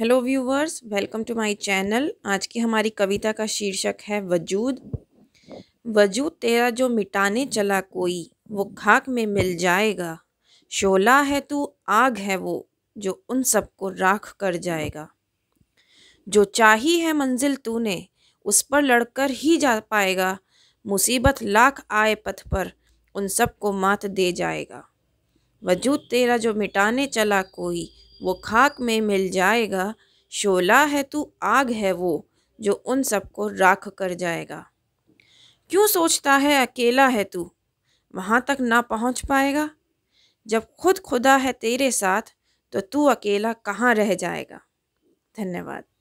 hello viewers welcome to my channel आज की हमारी कविता का शीर्षक है वजूद वजूद तेरा जो मिटाने चला कोई वो खाक में मिल जाएगा शोला है तू आग है वो जो उन सबको राख कर जाएगा जो चाही है मंजिल तूने उस पर लड़कर ही जा पाएगा मुसीबत लाख आए पथ पर उन सबको मात दे जाएगा वजूद तेरा जो मिटाने चला कोई वो खाक में मिल जाएगा शोला है तू आग है वो जो उन सबको राख कर जाएगा क्यों सोचता है अकेला है तू वहाँ तक ना पहुँच पाएगा जब खुद खुदा है तेरे साथ तो तू अकेला कहाँ रह जाएगा धन्यवाद